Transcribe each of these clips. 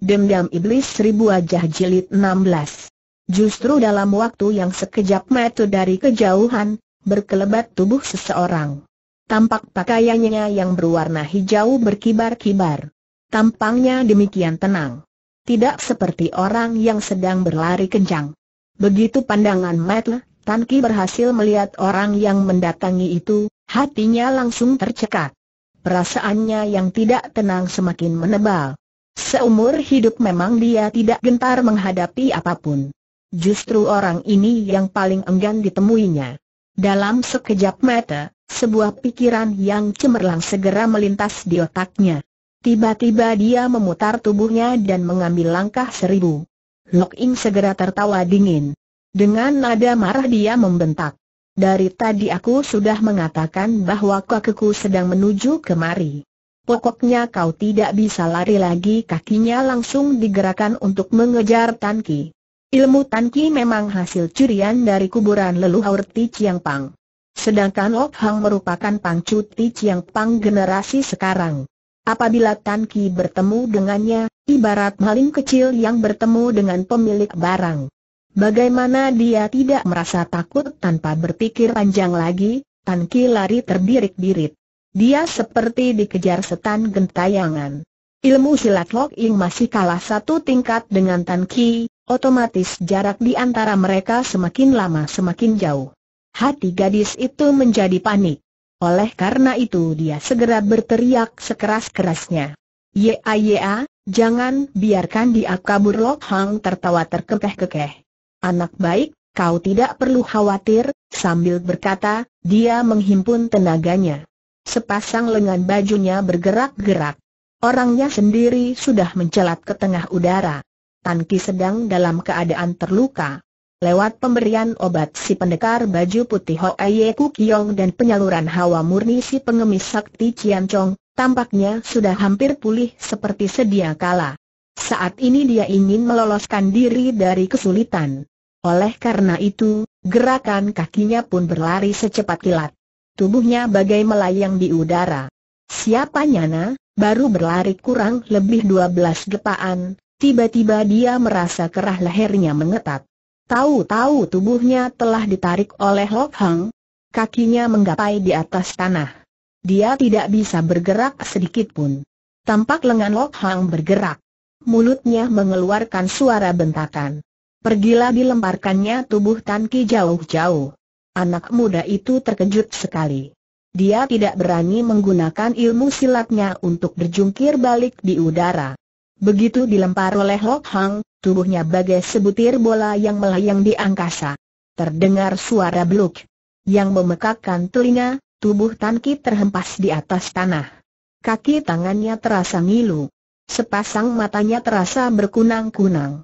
Dendam Iblis Seribu Wajah Jilid 16 Justru dalam waktu yang sekejap mata dari kejauhan, berkelebat tubuh seseorang. Tampak pakaiannya yang berwarna hijau berkibar-kibar. Tampangnya demikian tenang. Tidak seperti orang yang sedang berlari kencang. Begitu pandangan metu, Tan Ki berhasil melihat orang yang mendatangi itu, hatinya langsung tercekat. Perasaannya yang tidak tenang semakin menebal. Seumur hidup memang dia tidak gentar menghadapi apapun. Justru orang ini yang paling enggan ditemuinya. Dalam sekejap mata, sebuah pikiran yang cemerlang segera melintas di otaknya. Tiba-tiba dia memutar tubuhnya dan mengambil langkah seribu. Lok Ing segera tertawa dingin. Dengan nada marah dia membentak. Dari tadi aku sudah mengatakan bahwa kakekku sedang menuju kemari. Pokoknya kau tidak bisa lari lagi kakinya langsung digerakkan untuk mengejar Tan Ki. Ilmu Tan Ki memang hasil curian dari kuburan leluhur Ti Chiang Pang. Sedangkan Lok Hang merupakan pangcu Ti Chiang Pang generasi sekarang. Apabila Tan Ki bertemu dengannya, ibarat maling kecil yang bertemu dengan pemilik barang. Bagaimana dia tidak merasa takut tanpa berpikir panjang lagi, Tan Ki lari terbirik-birit. Dia seperti dikejar setan gentayangan. Ilmu silat Lok Ing masih kalah satu tingkat dengan Tan Ki, otomatis jarak di antara mereka semakin lama semakin jauh. Hati gadis itu menjadi panik. Oleh karena itu dia segera berteriak sekeras-kerasnya. Ya ya, jangan biarkan dia kabur Lok Hang tertawa terkekeh-kekeh. Anak baik, kau tidak perlu khawatir, sambil berkata, dia menghimpun tenaganya sepasang lengan bajunya bergerak-gerak. Orangnya sendiri sudah mencelat ke tengah udara. Tan sedang dalam keadaan terluka. Lewat pemberian obat si pendekar baju putih Kuk Kukyong dan penyaluran hawa murni si pengemis sakti Cian Chong, tampaknya sudah hampir pulih seperti sedia kala. Saat ini dia ingin meloloskan diri dari kesulitan. Oleh karena itu, gerakan kakinya pun berlari secepat kilat tubuhnya bagai melayang di udara. Siapa nyana, baru berlari kurang lebih 12 gepaan, tiba-tiba dia merasa kerah lehernya mengetat. Tahu-tahu tubuhnya telah ditarik oleh Lok Hang, kakinya menggapai di atas tanah. Dia tidak bisa bergerak sedikit pun. Tampak lengan Lok Hang bergerak. Mulutnya mengeluarkan suara bentakan. Pergilah dilemparkannya tubuh Tan Ki jauh-jauh. Anak muda itu terkejut sekali. Dia tidak berani menggunakan ilmu silatnya untuk berjungkir balik di udara. Begitu dilempar oleh Lok Hang, tubuhnya bagai sebutir bola yang melayang di angkasa. Terdengar suara bluk. yang memekakkan telinga, tubuh Tan Ki terhempas di atas tanah. Kaki tangannya terasa ngilu. Sepasang matanya terasa berkunang-kunang.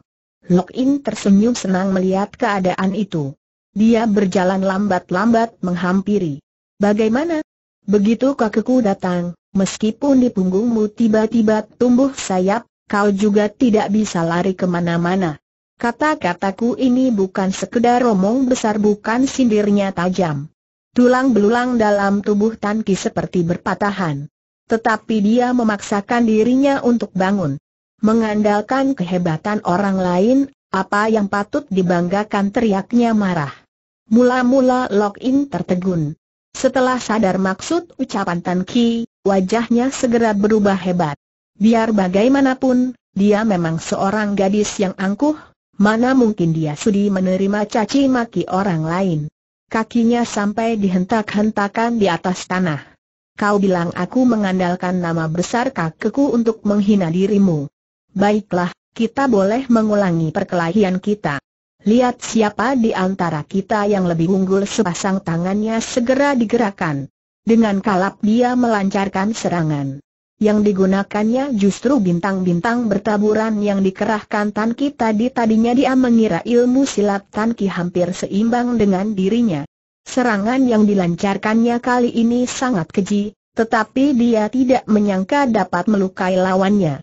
Lok In tersenyum senang melihat keadaan itu. Dia berjalan lambat-lambat menghampiri. Bagaimana? Begitu kakekku datang, meskipun di punggungmu tiba-tiba tumbuh sayap, kau juga tidak bisa lari kemana-mana. Kata-kataku ini bukan sekedar omong besar bukan sindirnya tajam. Tulang belulang dalam tubuh tanki seperti berpatahan. Tetapi dia memaksakan dirinya untuk bangun. Mengandalkan kehebatan orang lain, apa yang patut dibanggakan teriaknya marah. Mula-mula Lok In tertegun. Setelah sadar maksud ucapan Tan Ki, wajahnya segera berubah hebat. Biar bagaimanapun, dia memang seorang gadis yang angkuh, mana mungkin dia sudi menerima caci maki orang lain. Kakinya sampai dihentak-hentakan di atas tanah. Kau bilang aku mengandalkan nama besar kakeku untuk menghina dirimu. Baiklah, kita boleh mengulangi perkelahian kita. Lihat siapa di antara kita yang lebih unggul sepasang tangannya segera digerakkan. Dengan kalap dia melancarkan serangan. Yang digunakannya justru bintang-bintang bertaburan yang dikerahkan Tan Ki tadi tadinya dia mengira ilmu silat Tan Ki hampir seimbang dengan dirinya. Serangan yang dilancarkannya kali ini sangat keji, tetapi dia tidak menyangka dapat melukai lawannya.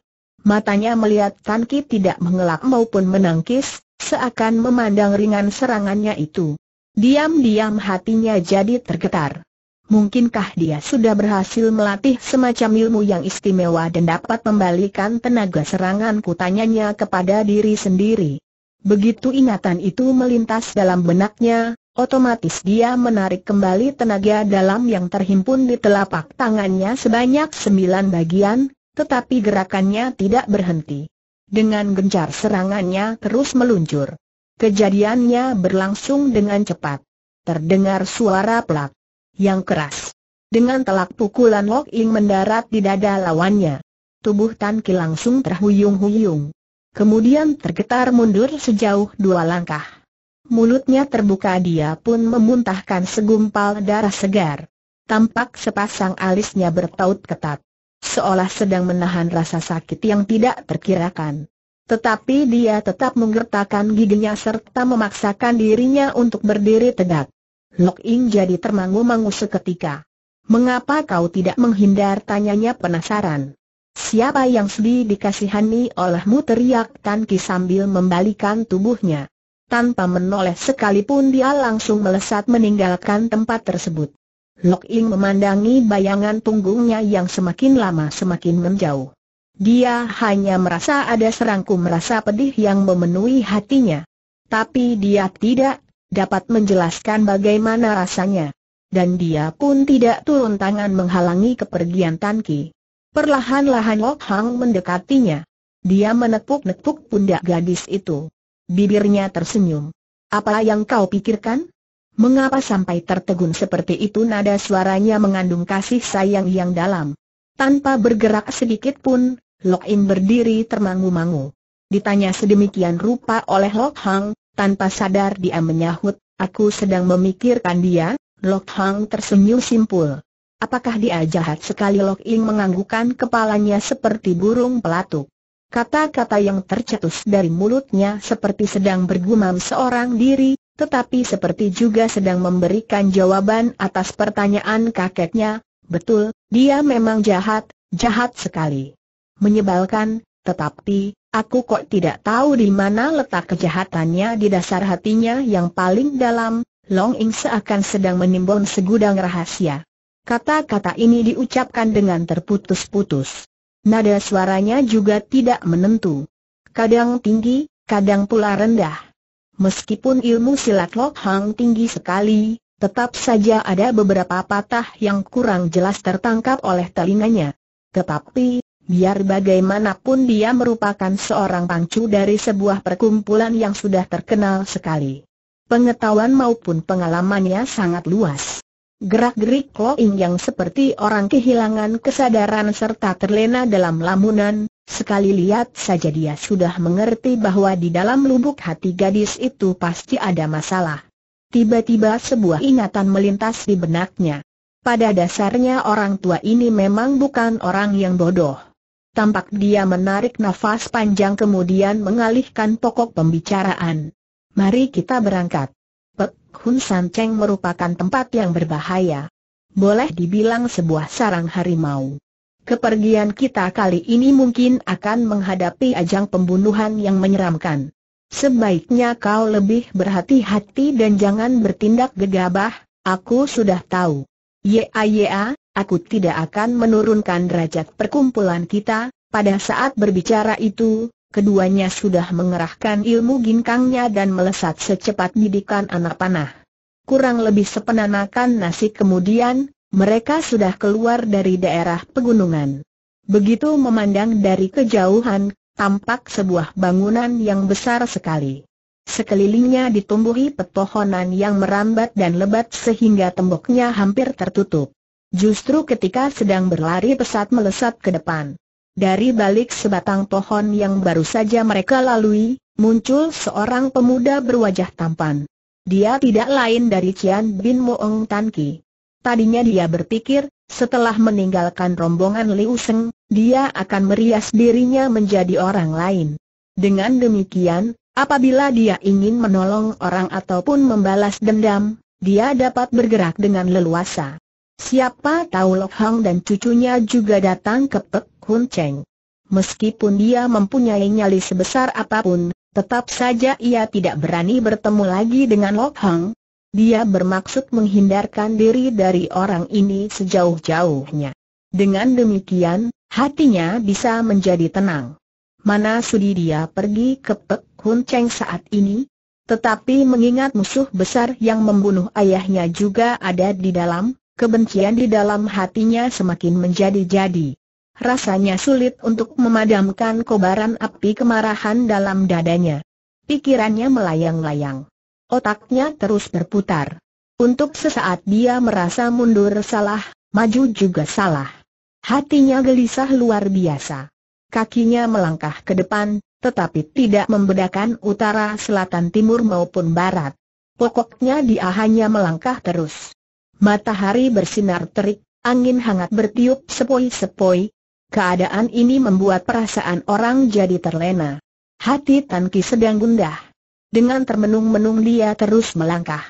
Matanya melihat Tan Ki tidak mengelak maupun menangkis, seakan memandang ringan serangannya itu. Diam-diam hatinya jadi tergetar. Mungkinkah dia sudah berhasil melatih semacam ilmu yang istimewa dan dapat membalikan tenaga serangan kutanyanya kepada diri sendiri. Begitu ingatan itu melintas dalam benaknya, otomatis dia menarik kembali tenaga dalam yang terhimpun di telapak tangannya sebanyak sembilan bagian, tetapi gerakannya tidak berhenti. Dengan gencar serangannya terus meluncur. Kejadiannya berlangsung dengan cepat. Terdengar suara pelak yang keras. Dengan telak pukulan Lok Ing mendarat di dada lawannya. Tubuh Tan Ki langsung terhuyung-huyung. Kemudian tergetar mundur sejauh dua langkah. Mulutnya terbuka dia pun memuntahkan segumpal darah segar. Tampak sepasang alisnya bertaut ketat seolah sedang menahan rasa sakit yang tidak terkirakan. Tetapi dia tetap menggertakkan giginya serta memaksakan dirinya untuk berdiri tegak. Lok Ing jadi termangu-mangu seketika. Mengapa kau tidak menghindar? Tanyanya penasaran. Siapa yang sedih dikasihani olehmu teriak Tan Ki sambil membalikan tubuhnya. Tanpa menoleh sekalipun dia langsung melesat meninggalkan tempat tersebut. Lok Ing memandangi bayangan punggungnya yang semakin lama semakin menjauh. Dia hanya merasa ada serangkum rasa pedih yang memenuhi hatinya. Tapi dia tidak dapat menjelaskan bagaimana rasanya. Dan dia pun tidak turun tangan menghalangi kepergian Tan Ki. Perlahan-lahan Lok Hang mendekatinya. Dia menepuk-nepuk pundak gadis itu. Bibirnya tersenyum. Apa yang kau pikirkan? Mengapa sampai tertegun seperti itu nada suaranya mengandung kasih sayang yang dalam. Tanpa bergerak sedikit pun, Lok In berdiri termangu-mangu. Ditanya sedemikian rupa oleh Lok Hang, tanpa sadar dia menyahut, aku sedang memikirkan dia, Lok Hang tersenyum simpul. Apakah dia jahat sekali Lok In menganggukan kepalanya seperti burung pelatuk. Kata-kata yang tercetus dari mulutnya seperti sedang bergumam seorang diri, tetapi seperti juga sedang memberikan jawaban atas pertanyaan kakeknya, betul, dia memang jahat, jahat sekali. Menyebalkan, tetapi, aku kok tidak tahu di mana letak kejahatannya di dasar hatinya yang paling dalam, Long Ing seakan sedang menimbun segudang rahasia. Kata-kata ini diucapkan dengan terputus-putus. Nada suaranya juga tidak menentu. Kadang tinggi, kadang pula rendah Meskipun ilmu silat Lok Hang tinggi sekali, tetap saja ada beberapa patah yang kurang jelas tertangkap oleh telinganya. Tetapi, biar bagaimanapun dia merupakan seorang pangcu dari sebuah perkumpulan yang sudah terkenal sekali. Pengetahuan maupun pengalamannya sangat luas. Gerak-gerik Ing yang seperti orang kehilangan kesadaran serta terlena dalam lamunan, Sekali lihat saja dia sudah mengerti bahwa di dalam lubuk hati gadis itu pasti ada masalah. Tiba-tiba sebuah ingatan melintas di benaknya. Pada dasarnya orang tua ini memang bukan orang yang bodoh. Tampak dia menarik nafas panjang kemudian mengalihkan pokok pembicaraan. Mari kita berangkat. Pek Hun San Cheng merupakan tempat yang berbahaya. Boleh dibilang sebuah sarang harimau. Kepergian kita kali ini mungkin akan menghadapi ajang pembunuhan yang menyeramkan. Sebaiknya kau lebih berhati-hati dan jangan bertindak gegabah, aku sudah tahu. Ya, ya, aku tidak akan menurunkan derajat perkumpulan kita, pada saat berbicara itu, keduanya sudah mengerahkan ilmu ginkangnya dan melesat secepat bidikan anak panah. Kurang lebih sepenanakan nasi kemudian, mereka sudah keluar dari daerah pegunungan. Begitu memandang dari kejauhan, tampak sebuah bangunan yang besar sekali. Sekelilingnya ditumbuhi pepohonan yang merambat dan lebat sehingga temboknya hampir tertutup. Justru ketika sedang berlari pesat melesat ke depan. Dari balik sebatang pohon yang baru saja mereka lalui, muncul seorang pemuda berwajah tampan. Dia tidak lain dari Cian Bin Moong Tan Ki. Tadinya dia berpikir, setelah meninggalkan rombongan Liu Seng, dia akan merias dirinya menjadi orang lain. Dengan demikian, apabila dia ingin menolong orang ataupun membalas dendam, dia dapat bergerak dengan leluasa. Siapa tahu Lok Hang dan cucunya juga datang ke Pek Hun Cheng. Meskipun dia mempunyai nyali sebesar apapun, tetap saja ia tidak berani bertemu lagi dengan Lok Hang, dia bermaksud menghindarkan diri dari orang ini sejauh-jauhnya. Dengan demikian, hatinya bisa menjadi tenang. Mana sudi dia pergi ke Pek Hun Cheng saat ini? Tetapi mengingat musuh besar yang membunuh ayahnya juga ada di dalam, kebencian di dalam hatinya semakin menjadi-jadi. Rasanya sulit untuk memadamkan kobaran api kemarahan dalam dadanya. Pikirannya melayang-layang otaknya terus berputar. Untuk sesaat dia merasa mundur salah, maju juga salah. Hatinya gelisah luar biasa. Kakinya melangkah ke depan, tetapi tidak membedakan utara, selatan, timur maupun barat. Pokoknya dia hanya melangkah terus. Matahari bersinar terik, angin hangat bertiup sepoi-sepoi. Keadaan ini membuat perasaan orang jadi terlena. Hati Tan sedang gundah. Dengan termenung-menung dia terus melangkah.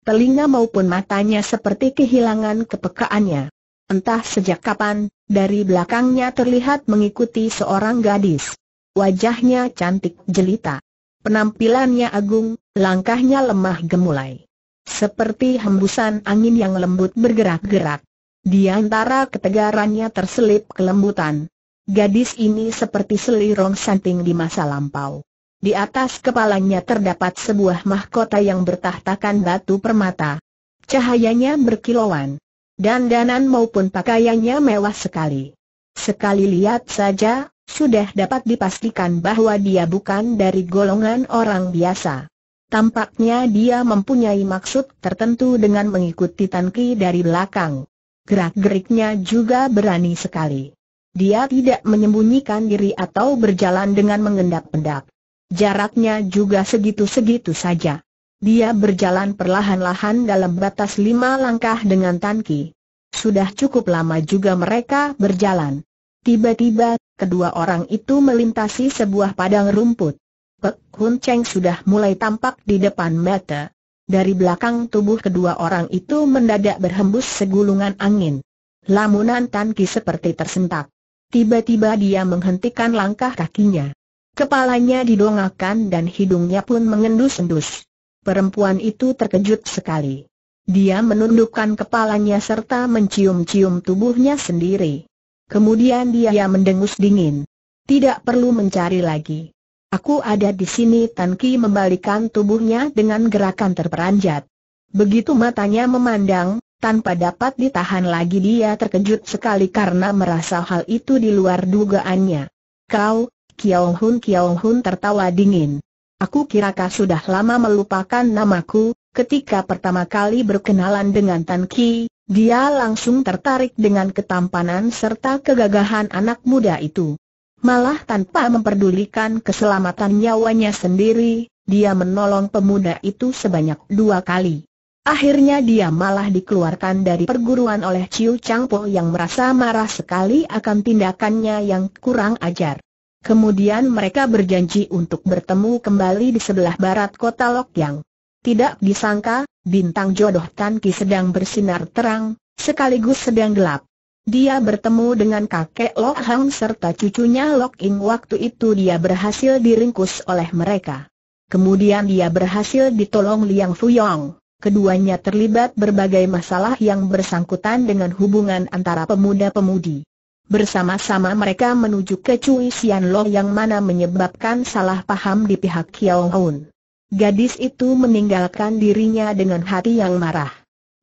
Telinga maupun matanya seperti kehilangan kepekaannya. Entah sejak kapan, dari belakangnya terlihat mengikuti seorang gadis. Wajahnya cantik jelita. Penampilannya agung, langkahnya lemah gemulai. Seperti hembusan angin yang lembut bergerak-gerak. Di antara ketegarannya terselip kelembutan. Gadis ini seperti selirong santing di masa lampau. Di atas kepalanya terdapat sebuah mahkota yang bertahtakan batu permata. Cahayanya berkilauan. Dandanan maupun pakaiannya mewah sekali. Sekali lihat saja, sudah dapat dipastikan bahwa dia bukan dari golongan orang biasa. Tampaknya dia mempunyai maksud tertentu dengan mengikuti Tanki dari belakang. Gerak-geriknya juga berani sekali. Dia tidak menyembunyikan diri atau berjalan dengan mengendap-endap. Jaraknya juga segitu-segitu saja. Dia berjalan perlahan-lahan dalam batas lima langkah dengan Tanki. Sudah cukup lama juga mereka berjalan. Tiba-tiba, kedua orang itu melintasi sebuah padang rumput. Pek Hun Cheng sudah mulai tampak di depan mata. Dari belakang tubuh kedua orang itu mendadak berhembus segulungan angin. Lamunan Tanki seperti tersentak. Tiba-tiba dia menghentikan langkah kakinya. Kepalanya didongakan dan hidungnya pun mengendus-endus. Perempuan itu terkejut sekali. Dia menundukkan kepalanya serta mencium-cium tubuhnya sendiri. Kemudian dia mendengus dingin. Tidak perlu mencari lagi. Aku ada di sini Tan Ki membalikan tubuhnya dengan gerakan terperanjat. Begitu matanya memandang, tanpa dapat ditahan lagi dia terkejut sekali karena merasa hal itu di luar dugaannya. Kau, Kiao Hun Kiao Hun tertawa dingin. Aku kira kau sudah lama melupakan namaku, ketika pertama kali berkenalan dengan Tan Ki, dia langsung tertarik dengan ketampanan serta kegagahan anak muda itu. Malah tanpa memperdulikan keselamatan nyawanya sendiri, dia menolong pemuda itu sebanyak dua kali. Akhirnya dia malah dikeluarkan dari perguruan oleh Ciu Changpo yang merasa marah sekali akan tindakannya yang kurang ajar. Kemudian mereka berjanji untuk bertemu kembali di sebelah barat kota Lokyang. Tidak disangka, bintang jodoh Tan Ki sedang bersinar terang, sekaligus sedang gelap. Dia bertemu dengan kakek Lok Hang serta cucunya Lok Ing waktu itu dia berhasil diringkus oleh mereka. Kemudian dia berhasil ditolong Liang Fuyong. Keduanya terlibat berbagai masalah yang bersangkutan dengan hubungan antara pemuda-pemudi. Bersama-sama mereka menuju ke Cui Sian Lo yang mana menyebabkan salah paham di pihak Kiao Hun. Gadis itu meninggalkan dirinya dengan hati yang marah.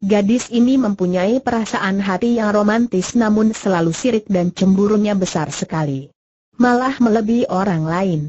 Gadis ini mempunyai perasaan hati yang romantis namun selalu sirik dan cemburunya besar sekali. Malah melebihi orang lain.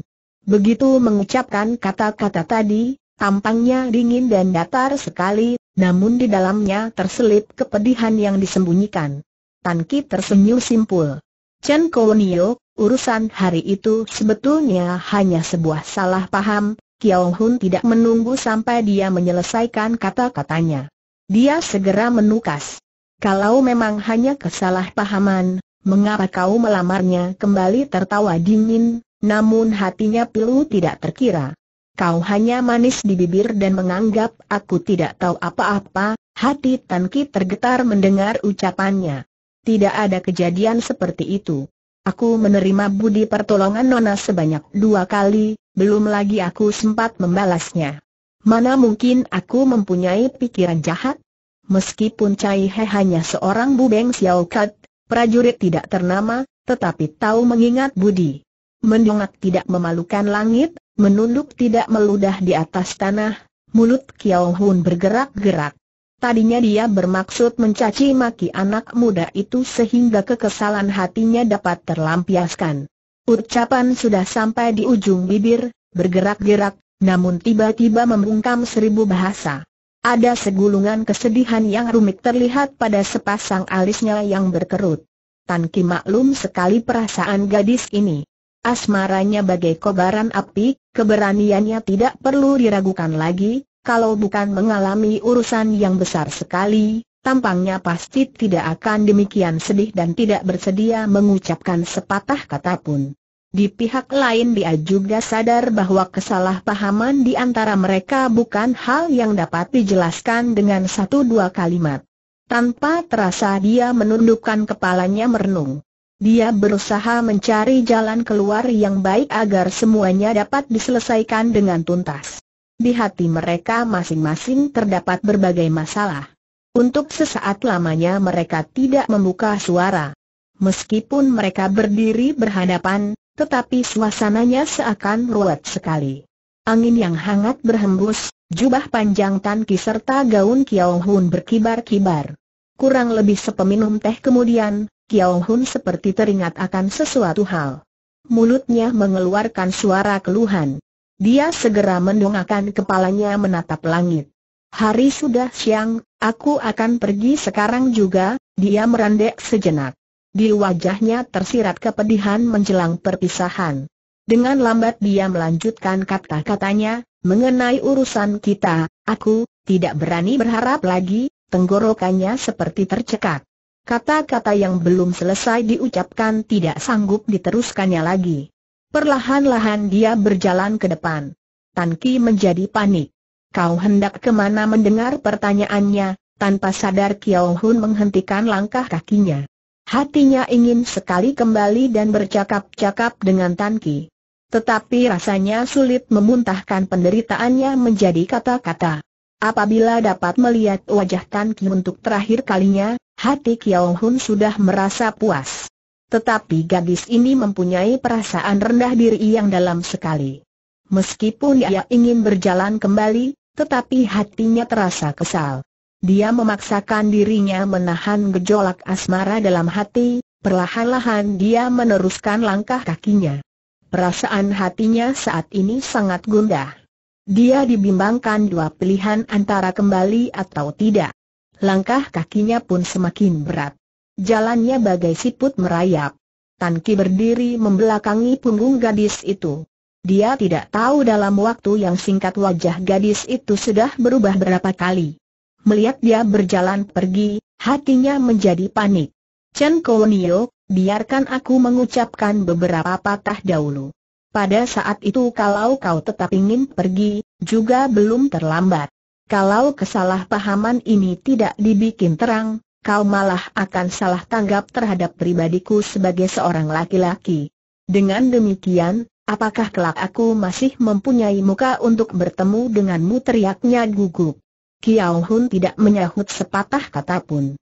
Begitu mengucapkan kata-kata tadi, tampangnya dingin dan datar sekali, namun di dalamnya terselip kepedihan yang disembunyikan. Tan Ki tersenyum simpul. Chen Kounio, urusan hari itu sebetulnya hanya sebuah salah paham, Kiao Hun tidak menunggu sampai dia menyelesaikan kata-katanya. Dia segera menukas. Kalau memang hanya kesalahpahaman, mengapa kau melamarnya kembali tertawa dingin, namun hatinya pilu tidak terkira. Kau hanya manis di bibir dan menganggap aku tidak tahu apa-apa, hati Tan Ki tergetar mendengar ucapannya. Tidak ada kejadian seperti itu. Aku menerima budi pertolongan Nona sebanyak dua kali, belum lagi aku sempat membalasnya. Mana mungkin aku mempunyai pikiran jahat? Meskipun Cai He hanya seorang bubeng Xiao Kat, prajurit tidak ternama, tetapi tahu mengingat budi. Mendongak tidak memalukan langit, menunduk tidak meludah di atas tanah, mulut Kiao Hun bergerak-gerak. Tadinya dia bermaksud mencaci maki anak muda itu sehingga kekesalan hatinya dapat terlampiaskan. Ucapan sudah sampai di ujung bibir, bergerak-gerak, namun tiba-tiba membungkam seribu bahasa. Ada segulungan kesedihan yang rumit terlihat pada sepasang alisnya yang berkerut. Tan Ki maklum sekali perasaan gadis ini. Asmaranya bagai kobaran api, keberaniannya tidak perlu diragukan lagi, kalau bukan mengalami urusan yang besar sekali, tampangnya pasti tidak akan demikian sedih dan tidak bersedia mengucapkan sepatah kata pun. Di pihak lain dia juga sadar bahwa kesalahpahaman di antara mereka bukan hal yang dapat dijelaskan dengan satu dua kalimat. Tanpa terasa dia menundukkan kepalanya merenung. Dia berusaha mencari jalan keluar yang baik agar semuanya dapat diselesaikan dengan tuntas. Di hati mereka masing-masing terdapat berbagai masalah. Untuk sesaat lamanya mereka tidak membuka suara. Meskipun mereka berdiri berhadapan, tetapi suasananya seakan ruwet sekali. Angin yang hangat berhembus, jubah panjang tanki serta gaun Kiao Hun berkibar-kibar. Kurang lebih sepeminum teh kemudian, Kiao Hun seperti teringat akan sesuatu hal. Mulutnya mengeluarkan suara keluhan. Dia segera mendongakkan kepalanya menatap langit. Hari sudah siang, aku akan pergi sekarang juga, dia merendek sejenak. Di wajahnya tersirat kepedihan menjelang perpisahan. Dengan lambat dia melanjutkan kata-katanya, mengenai urusan kita, aku, tidak berani berharap lagi, tenggorokannya seperti tercekat. Kata-kata yang belum selesai diucapkan tidak sanggup diteruskannya lagi. Perlahan-lahan dia berjalan ke depan. Tan Ki menjadi panik. Kau hendak kemana mendengar pertanyaannya, tanpa sadar Kiao Hun menghentikan langkah kakinya. Hatinya ingin sekali kembali dan bercakap-cakap dengan Tan Ki. Tetapi rasanya sulit memuntahkan penderitaannya menjadi kata-kata. Apabila dapat melihat wajah Tan Ki untuk terakhir kalinya, hati Kiao Hun sudah merasa puas. Tetapi gadis ini mempunyai perasaan rendah diri yang dalam sekali. Meskipun ia ingin berjalan kembali, tetapi hatinya terasa kesal. Dia memaksakan dirinya menahan gejolak asmara dalam hati, perlahan-lahan dia meneruskan langkah kakinya. Perasaan hatinya saat ini sangat gundah. Dia dibimbangkan dua pilihan antara kembali atau tidak. Langkah kakinya pun semakin berat jalannya bagai siput merayap. Tan Ki berdiri membelakangi punggung gadis itu. Dia tidak tahu dalam waktu yang singkat wajah gadis itu sudah berubah berapa kali. Melihat dia berjalan pergi, hatinya menjadi panik. Chen Kounio, biarkan aku mengucapkan beberapa patah dahulu. Pada saat itu kalau kau tetap ingin pergi, juga belum terlambat. Kalau kesalahpahaman ini tidak dibikin terang, kau malah akan salah tanggap terhadap pribadiku sebagai seorang laki-laki. Dengan demikian, apakah kelak aku masih mempunyai muka untuk bertemu denganmu teriaknya gugup. Kiau Hun tidak menyahut sepatah kata pun.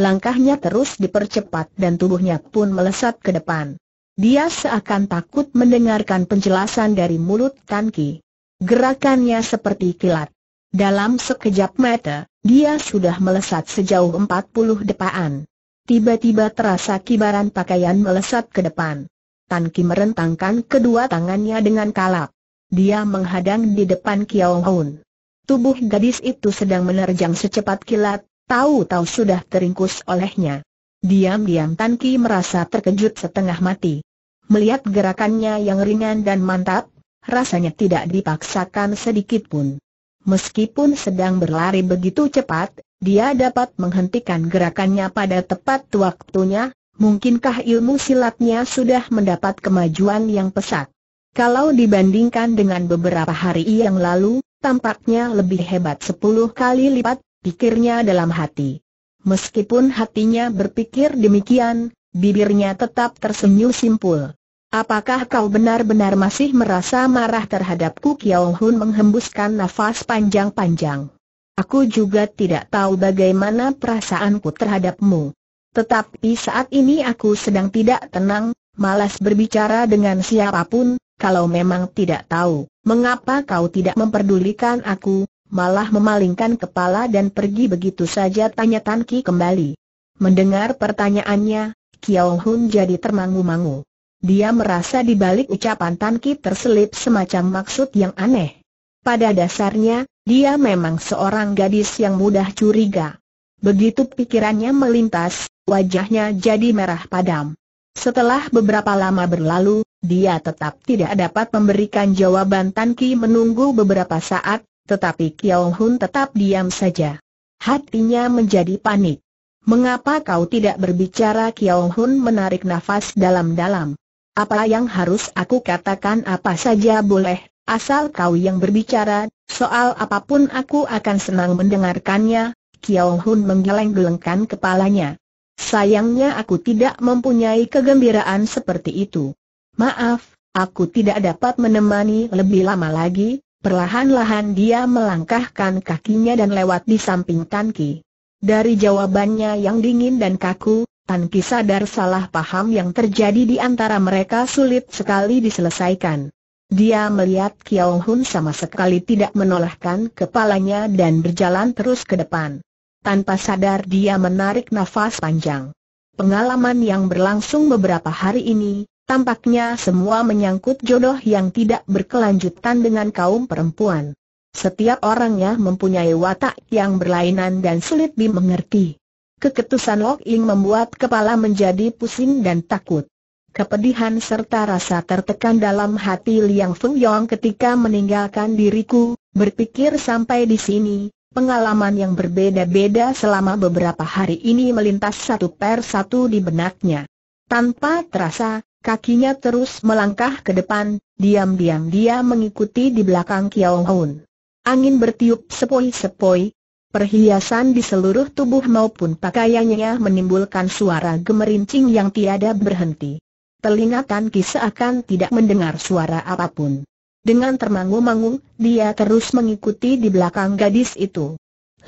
Langkahnya terus dipercepat dan tubuhnya pun melesat ke depan. Dia seakan takut mendengarkan penjelasan dari mulut Tan Ki. Gerakannya seperti kilat. Dalam sekejap mata, dia sudah melesat sejauh empat puluh depaan. Tiba-tiba terasa kibaran pakaian melesat ke depan. Tan Ki merentangkan kedua tangannya dengan kalap. Dia menghadang di depan Kiao Hun. Tubuh gadis itu sedang menerjang secepat kilat, tahu-tahu sudah teringkus olehnya. Diam-diam Tan Ki merasa terkejut setengah mati. Melihat gerakannya yang ringan dan mantap, rasanya tidak dipaksakan sedikit pun. Meskipun sedang berlari begitu cepat, dia dapat menghentikan gerakannya pada tepat waktunya, mungkinkah ilmu silatnya sudah mendapat kemajuan yang pesat. Kalau dibandingkan dengan beberapa hari yang lalu, tampaknya lebih hebat sepuluh kali lipat, pikirnya dalam hati. Meskipun hatinya berpikir demikian, bibirnya tetap tersenyum simpul. Apakah kau benar-benar masih merasa marah terhadapku? Kiao Hun menghembuskan nafas panjang-panjang. Aku juga tidak tahu bagaimana perasaanku terhadapmu. Tetapi saat ini aku sedang tidak tenang, malas berbicara dengan siapapun, kalau memang tidak tahu, mengapa kau tidak memperdulikan aku, malah memalingkan kepala dan pergi begitu saja tanya Tan Ki kembali. Mendengar pertanyaannya, Kiao Hun jadi termangu-mangu. Dia merasa di balik ucapan Tan Ki terselip semacam maksud yang aneh. Pada dasarnya, dia memang seorang gadis yang mudah curiga. Begitu pikirannya melintas, wajahnya jadi merah padam. Setelah beberapa lama berlalu, dia tetap tidak dapat memberikan jawaban Tan Ki menunggu beberapa saat, tetapi Kiao Hun tetap diam saja. Hatinya menjadi panik. Mengapa kau tidak berbicara Kiao Hun menarik nafas dalam-dalam? Apa yang harus aku katakan apa saja boleh, asal kau yang berbicara, soal apapun aku akan senang mendengarkannya, Kiao Hun menggeleng-gelengkan kepalanya. Sayangnya aku tidak mempunyai kegembiraan seperti itu. Maaf, aku tidak dapat menemani lebih lama lagi, perlahan-lahan dia melangkahkan kakinya dan lewat di samping Tan Ki. Dari jawabannya yang dingin dan kaku, Tan Ki sadar salah paham yang terjadi di antara mereka sulit sekali diselesaikan. Dia melihat Kiao Hun sama sekali tidak menolakkan kepalanya dan berjalan terus ke depan. Tanpa sadar dia menarik nafas panjang. Pengalaman yang berlangsung beberapa hari ini, tampaknya semua menyangkut jodoh yang tidak berkelanjutan dengan kaum perempuan. Setiap orangnya mempunyai watak yang berlainan dan sulit dimengerti. Keketusan Lok Ing membuat kepala menjadi pusing dan takut. Kepedihan serta rasa tertekan dalam hati Liang Feng Yong ketika meninggalkan diriku, berpikir sampai di sini, pengalaman yang berbeda-beda selama beberapa hari ini melintas satu per satu di benaknya. Tanpa terasa, kakinya terus melangkah ke depan, diam-diam dia mengikuti di belakang Kiao Hun. Angin bertiup sepoi-sepoi, Perhiasan di seluruh tubuh maupun pakaiannya menimbulkan suara gemerincing yang tiada berhenti. Telinga Tan Ki seakan tidak mendengar suara apapun. Dengan termangu-mangu, dia terus mengikuti di belakang gadis itu.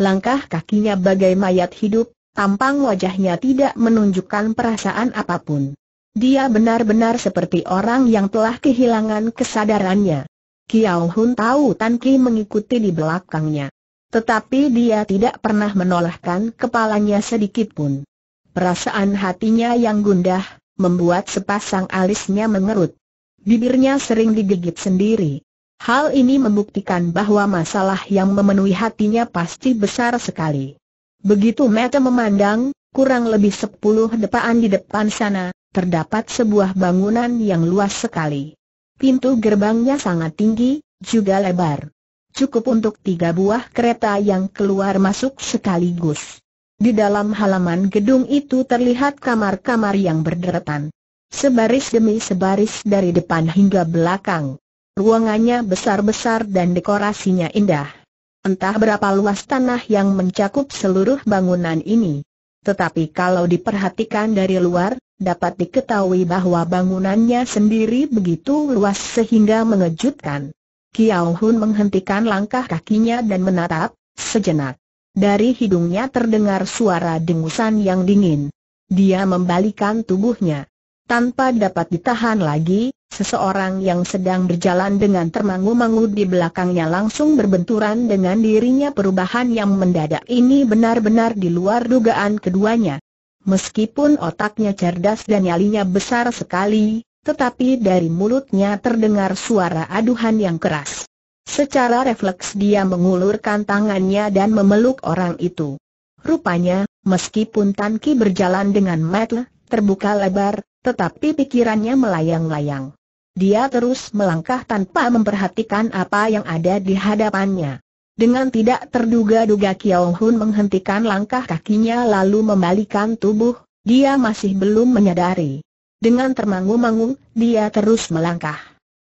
Langkah kakinya bagai mayat hidup, tampang wajahnya tidak menunjukkan perasaan apapun. Dia benar-benar seperti orang yang telah kehilangan kesadarannya. Kiao Hun tahu Tan Ki mengikuti di belakangnya. Tetapi dia tidak pernah menolakkan kepalanya sedikit pun. Perasaan hatinya yang gundah, membuat sepasang alisnya mengerut. Bibirnya sering digigit sendiri. Hal ini membuktikan bahwa masalah yang memenuhi hatinya pasti besar sekali. Begitu Meta memandang, kurang lebih sepuluh depaan di depan sana, terdapat sebuah bangunan yang luas sekali. Pintu gerbangnya sangat tinggi, juga lebar cukup untuk tiga buah kereta yang keluar masuk sekaligus. Di dalam halaman gedung itu terlihat kamar-kamar yang berderetan. Sebaris demi sebaris dari depan hingga belakang. Ruangannya besar-besar dan dekorasinya indah. Entah berapa luas tanah yang mencakup seluruh bangunan ini. Tetapi kalau diperhatikan dari luar, dapat diketahui bahwa bangunannya sendiri begitu luas sehingga mengejutkan. Kiao Hun menghentikan langkah kakinya dan menatap, sejenak. Dari hidungnya terdengar suara dengusan yang dingin. Dia membalikan tubuhnya. Tanpa dapat ditahan lagi, seseorang yang sedang berjalan dengan termangu-mangu di belakangnya langsung berbenturan dengan dirinya perubahan yang mendadak ini benar-benar di luar dugaan keduanya. Meskipun otaknya cerdas dan nyalinya besar sekali, tetapi dari mulutnya terdengar suara aduhan yang keras. Secara refleks dia mengulurkan tangannya dan memeluk orang itu. Rupanya, meskipun Tan Ki berjalan dengan metel, terbuka lebar, tetapi pikirannya melayang-layang. Dia terus melangkah tanpa memperhatikan apa yang ada di hadapannya. Dengan tidak terduga-duga Kiao Hun menghentikan langkah kakinya lalu membalikan tubuh, dia masih belum menyadari dengan termangu-mangu, dia terus melangkah.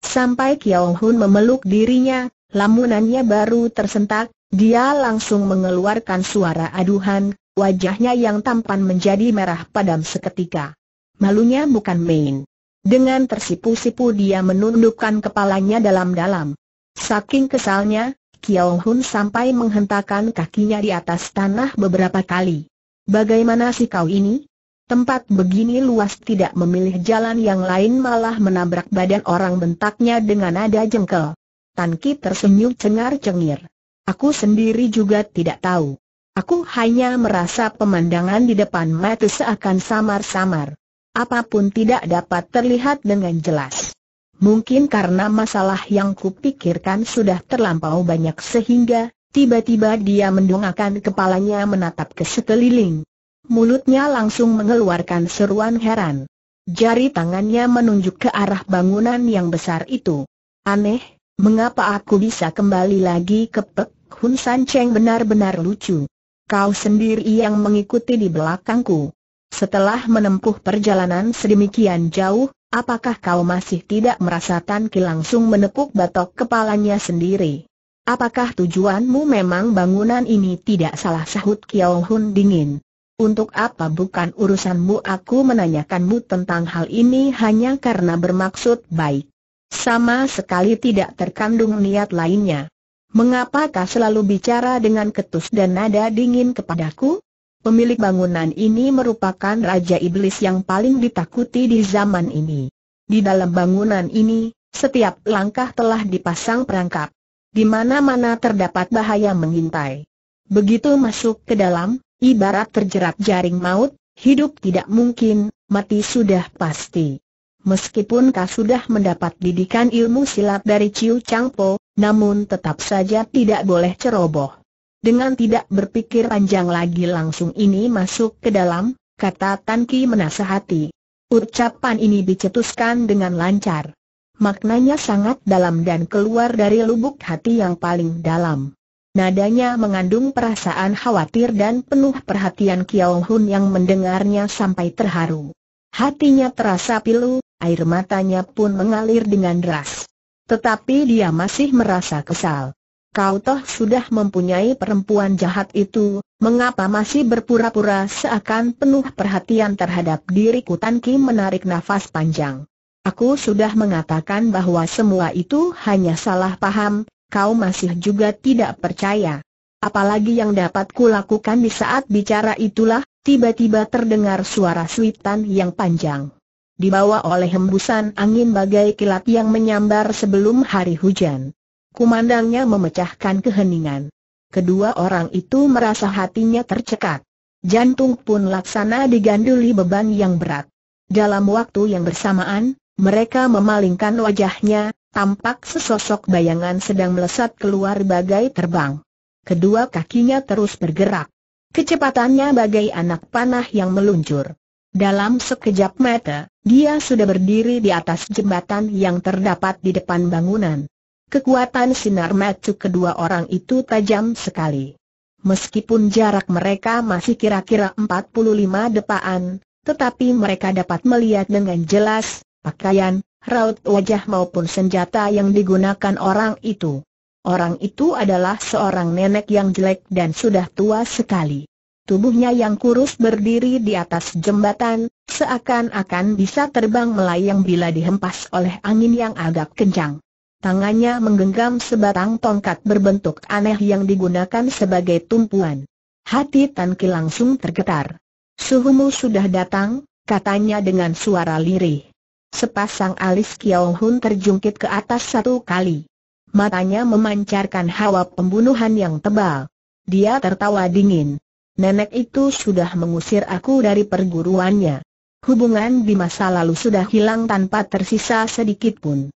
Sampai Kiao Hun memeluk dirinya, lamunannya baru tersentak, dia langsung mengeluarkan suara aduhan, wajahnya yang tampan menjadi merah padam seketika. Malunya bukan main. Dengan tersipu-sipu dia menundukkan kepalanya dalam-dalam. Saking kesalnya, Kiao Hun sampai menghentakkan kakinya di atas tanah beberapa kali. Bagaimana si kau ini? Tempat begini luas tidak memilih jalan yang lain malah menabrak badan orang bentaknya dengan nada jengkel. Tan Ki tersenyum cengar-cengir. Aku sendiri juga tidak tahu. Aku hanya merasa pemandangan di depan mata seakan samar-samar. Apapun tidak dapat terlihat dengan jelas. Mungkin karena masalah yang kupikirkan sudah terlampau banyak sehingga, tiba-tiba dia mendongakkan kepalanya menatap ke sekeliling mulutnya langsung mengeluarkan seruan heran. Jari tangannya menunjuk ke arah bangunan yang besar itu. Aneh, mengapa aku bisa kembali lagi ke Pek Hun San Cheng benar-benar lucu. Kau sendiri yang mengikuti di belakangku. Setelah menempuh perjalanan sedemikian jauh, Apakah kau masih tidak merasa Tan Ki langsung menepuk batok kepalanya sendiri? Apakah tujuanmu memang bangunan ini tidak salah sahut Kiao Hun dingin? Untuk apa bukan urusanmu aku menanyakanmu tentang hal ini hanya karena bermaksud baik. Sama sekali tidak terkandung niat lainnya. Mengapakah selalu bicara dengan ketus dan nada dingin kepadaku? Pemilik bangunan ini merupakan Raja Iblis yang paling ditakuti di zaman ini. Di dalam bangunan ini, setiap langkah telah dipasang perangkap. Di mana-mana terdapat bahaya mengintai. Begitu masuk ke dalam, Ibarat terjerat jaring maut, hidup tidak mungkin, mati sudah pasti. Meskipun Ka sudah mendapat didikan ilmu silat dari Ciu Changpo, namun tetap saja tidak boleh ceroboh. Dengan tidak berpikir panjang lagi langsung ini masuk ke dalam, kata Tan Ki menasehati. Ucapan ini dicetuskan dengan lancar. Maknanya sangat dalam dan keluar dari lubuk hati yang paling dalam. Nadanya mengandung perasaan khawatir dan penuh perhatian Kiao Hun yang mendengarnya sampai terharu. Hatinya terasa pilu, air matanya pun mengalir dengan deras. Tetapi dia masih merasa kesal. Kau toh sudah mempunyai perempuan jahat itu, mengapa masih berpura-pura seakan penuh perhatian terhadap diriku Tan Kim menarik nafas panjang. Aku sudah mengatakan bahwa semua itu hanya salah paham, kau masih juga tidak percaya. Apalagi yang dapat kulakukan di saat bicara itulah, tiba-tiba terdengar suara suitan yang panjang. Dibawa oleh hembusan angin bagai kilat yang menyambar sebelum hari hujan. Kumandangnya memecahkan keheningan. Kedua orang itu merasa hatinya tercekat. Jantung pun laksana diganduli beban yang berat. Dalam waktu yang bersamaan, mereka memalingkan wajahnya, tampak sesosok bayangan sedang melesat keluar bagai terbang. Kedua kakinya terus bergerak. Kecepatannya bagai anak panah yang meluncur. Dalam sekejap mata, dia sudah berdiri di atas jembatan yang terdapat di depan bangunan. Kekuatan sinar mata kedua orang itu tajam sekali. Meskipun jarak mereka masih kira-kira 45 depaan, tetapi mereka dapat melihat dengan jelas, pakaian, raut wajah maupun senjata yang digunakan orang itu. Orang itu adalah seorang nenek yang jelek dan sudah tua sekali. Tubuhnya yang kurus berdiri di atas jembatan, seakan-akan bisa terbang melayang bila dihempas oleh angin yang agak kencang. Tangannya menggenggam sebatang tongkat berbentuk aneh yang digunakan sebagai tumpuan. Hati Tan Ki langsung tergetar. Suhumu sudah datang, katanya dengan suara lirih. Sepasang alis Kiao Hun terjungkit ke atas satu kali. Matanya memancarkan hawa pembunuhan yang tebal. Dia tertawa dingin. Nenek itu sudah mengusir aku dari perguruannya. Hubungan di masa lalu sudah hilang tanpa tersisa sedikit pun.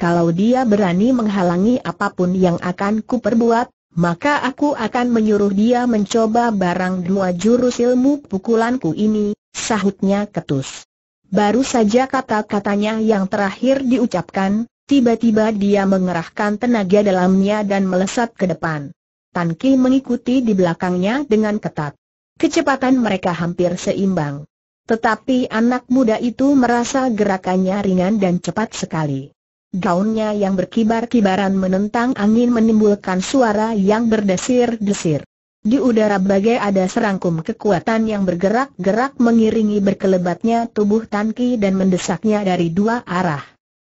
Kalau dia berani menghalangi apapun yang akan kuperbuat, maka aku akan menyuruh dia mencoba barang dua jurus ilmu pukulanku ini, sahutnya ketus. Baru saja kata-katanya yang terakhir diucapkan, tiba-tiba dia mengerahkan tenaga dalamnya dan melesat ke depan. Tan Ki mengikuti di belakangnya dengan ketat. Kecepatan mereka hampir seimbang. Tetapi anak muda itu merasa gerakannya ringan dan cepat sekali. Gaunnya yang berkibar-kibaran menentang angin menimbulkan suara yang berdesir-desir. Di udara bagai ada serangkum kekuatan yang bergerak-gerak mengiringi berkelebatnya tubuh Tan dan mendesaknya dari dua arah.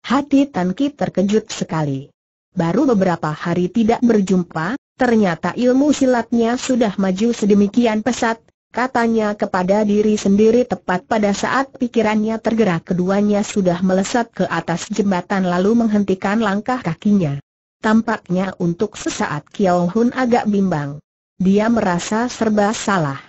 Hati Tan terkejut sekali. Baru beberapa hari tidak berjumpa, ternyata ilmu silatnya sudah maju sedemikian pesat, katanya kepada diri sendiri tepat pada saat pikirannya tergerak keduanya sudah melesat ke atas jembatan lalu menghentikan langkah kakinya. Tampaknya untuk sesaat Kiao Hun agak bimbang. Dia merasa serba salah.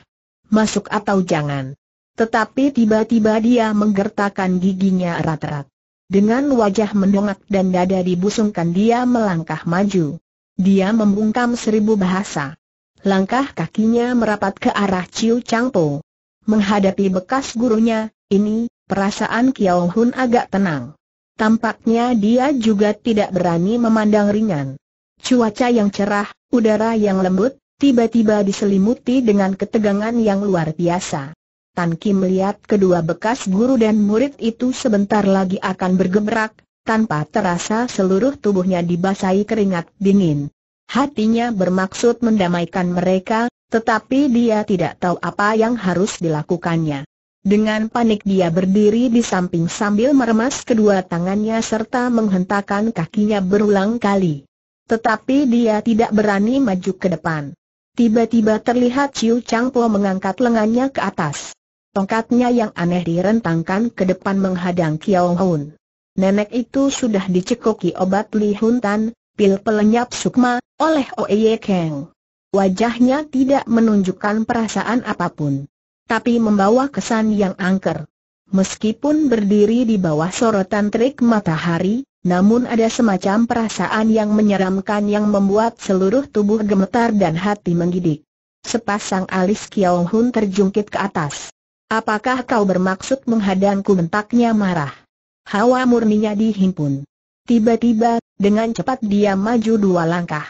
Masuk atau jangan. Tetapi tiba-tiba dia menggertakkan giginya erat-erat. Dengan wajah mendongak dan dada dibusungkan dia melangkah maju. Dia membungkam seribu bahasa. Langkah kakinya merapat ke arah Ciu Changpo. Menghadapi bekas gurunya, ini, perasaan Kiao Hun agak tenang. Tampaknya dia juga tidak berani memandang ringan. Cuaca yang cerah, udara yang lembut, tiba-tiba diselimuti dengan ketegangan yang luar biasa. Tan Kim melihat kedua bekas guru dan murid itu sebentar lagi akan bergebrak. tanpa terasa seluruh tubuhnya dibasahi keringat dingin. Hatinya bermaksud mendamaikan mereka, tetapi dia tidak tahu apa yang harus dilakukannya. Dengan panik dia berdiri di samping sambil meremas kedua tangannya serta menghentakkan kakinya berulang kali. Tetapi dia tidak berani maju ke depan. Tiba-tiba terlihat Chiu Chang Po mengangkat lengannya ke atas. Tongkatnya yang aneh direntangkan ke depan menghadang Kiao Hun. Nenek itu sudah dicekoki obat Li Hun Tan, pil pelenyap sukma, oleh Oeye Keng. Wajahnya tidak menunjukkan perasaan apapun. Tapi membawa kesan yang angker. Meskipun berdiri di bawah sorotan terik matahari, namun ada semacam perasaan yang menyeramkan yang membuat seluruh tubuh gemetar dan hati menggidik. Sepasang alis Kiao Hun terjungkit ke atas. Apakah kau bermaksud menghadangku Mentaknya marah? Hawa murninya dihimpun. Tiba-tiba, dengan cepat dia maju dua langkah.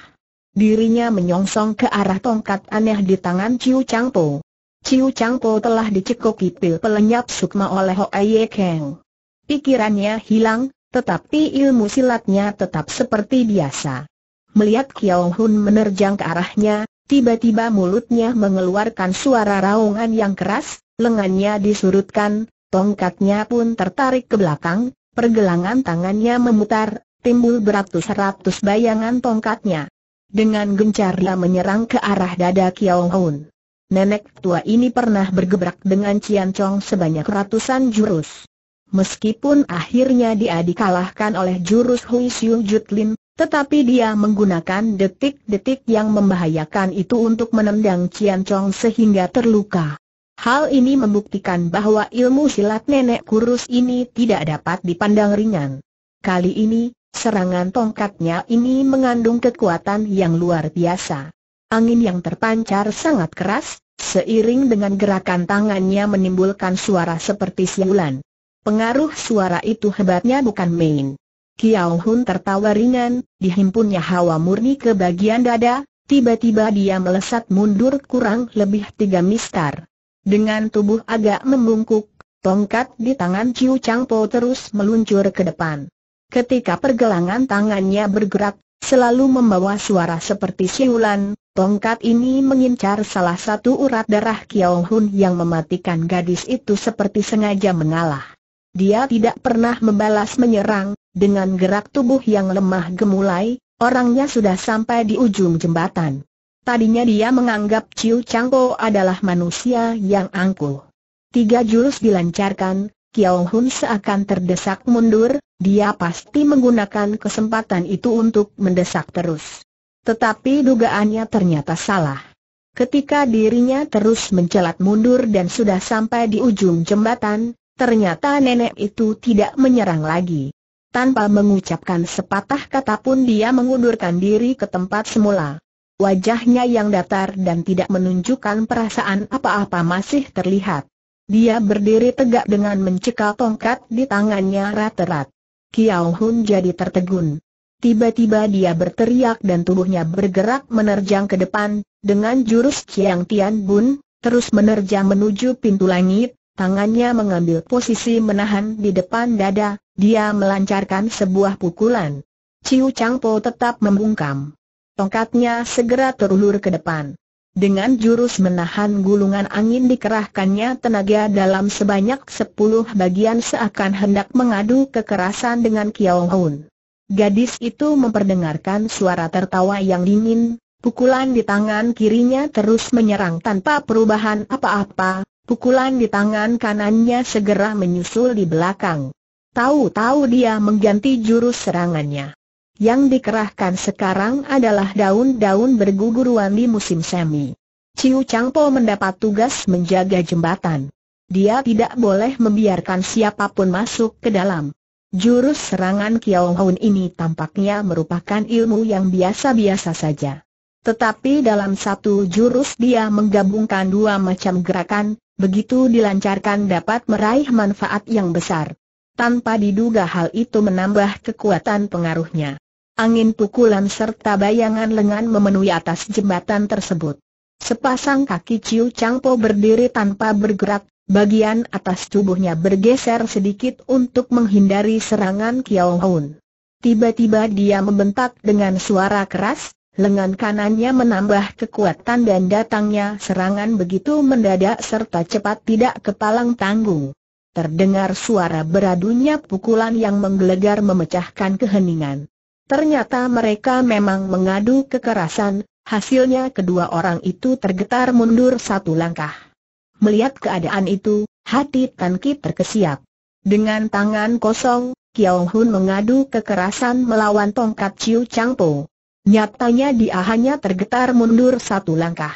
Dirinya menyongsong ke arah tongkat aneh di tangan Ciu Po. Ciu Po telah dicekoki pil pelenyap sukma oleh Hoa Ye Kang. Pikirannya hilang, tetapi ilmu silatnya tetap seperti biasa. Melihat Kiao Hun menerjang ke arahnya, tiba-tiba mulutnya mengeluarkan suara raungan yang keras, lengannya disurutkan, tongkatnya pun tertarik ke belakang, pergelangan tangannya memutar, timbul beratus-ratus bayangan tongkatnya. Dengan gencarlah menyerang ke arah dada Kiao Hun. Nenek tua ini pernah bergebrak dengan Cian Chong sebanyak ratusan jurus. Meskipun akhirnya dia dikalahkan oleh jurus Hui Xiu Jut tetapi dia menggunakan detik-detik yang membahayakan itu untuk menendang Cian Chong sehingga terluka. Hal ini membuktikan bahwa ilmu silat nenek kurus ini tidak dapat dipandang ringan. Kali ini, serangan tongkatnya ini mengandung kekuatan yang luar biasa. Angin yang terpancar sangat keras, seiring dengan gerakan tangannya menimbulkan suara seperti siulan. Pengaruh suara itu hebatnya bukan main. Kiao Hun tertawa ringan, dihimpunnya hawa murni ke bagian dada, tiba-tiba dia melesat mundur kurang lebih tiga mistar. Dengan tubuh agak membungkuk, tongkat di tangan Ciu Po terus meluncur ke depan. Ketika pergelangan tangannya bergerak, selalu membawa suara seperti siulan, tongkat ini mengincar salah satu urat darah Kiao Hun yang mematikan gadis itu seperti sengaja mengalah dia tidak pernah membalas menyerang, dengan gerak tubuh yang lemah gemulai, orangnya sudah sampai di ujung jembatan. Tadinya dia menganggap Ciu Changko adalah manusia yang angkuh. Tiga jurus dilancarkan, Kiao Hun seakan terdesak mundur, dia pasti menggunakan kesempatan itu untuk mendesak terus. Tetapi dugaannya ternyata salah. Ketika dirinya terus mencelat mundur dan sudah sampai di ujung jembatan, Ternyata nenek itu tidak menyerang lagi. Tanpa mengucapkan sepatah kata pun dia mengundurkan diri ke tempat semula. Wajahnya yang datar dan tidak menunjukkan perasaan apa-apa masih terlihat. Dia berdiri tegak dengan mencekal tongkat di tangannya rat-rat. Kiao Hun jadi tertegun. Tiba-tiba dia berteriak dan tubuhnya bergerak menerjang ke depan, dengan jurus Chiang Tian Bun, terus menerjang menuju pintu langit, Tangannya mengambil posisi menahan di depan dada, dia melancarkan sebuah pukulan. Ciu Changpo tetap membungkam. Tongkatnya segera terulur ke depan. Dengan jurus menahan gulungan angin dikerahkannya tenaga dalam sebanyak sepuluh bagian seakan hendak mengadu kekerasan dengan Kiao Hun. Gadis itu memperdengarkan suara tertawa yang dingin, pukulan di tangan kirinya terus menyerang tanpa perubahan apa-apa, Pukulan di tangan kanannya segera menyusul di belakang. Tahu-tahu dia mengganti jurus serangannya. Yang dikerahkan sekarang adalah daun-daun berguguruan di musim semi. Ciu Changpo mendapat tugas menjaga jembatan. Dia tidak boleh membiarkan siapapun masuk ke dalam. Jurus serangan Kiao Hun ini tampaknya merupakan ilmu yang biasa-biasa saja. Tetapi dalam satu jurus dia menggabungkan dua macam gerakan, begitu dilancarkan dapat meraih manfaat yang besar. Tanpa diduga hal itu menambah kekuatan pengaruhnya. Angin pukulan serta bayangan lengan memenuhi atas jembatan tersebut. Sepasang kaki Ciu Changpo berdiri tanpa bergerak, bagian atas tubuhnya bergeser sedikit untuk menghindari serangan Kiao Hoon. Tiba-tiba dia membentak dengan suara keras, Lengan kanannya menambah kekuatan dan datangnya serangan begitu mendadak serta cepat tidak kepalang tanggung. Terdengar suara beradunya pukulan yang menggelegar memecahkan keheningan. Ternyata mereka memang mengadu kekerasan, hasilnya kedua orang itu tergetar mundur satu langkah. Melihat keadaan itu, hati Tan Ki terkesiap. Dengan tangan kosong, Kiao Hun mengadu kekerasan melawan tongkat Chang Po. Nyatanya dia hanya tergetar mundur satu langkah.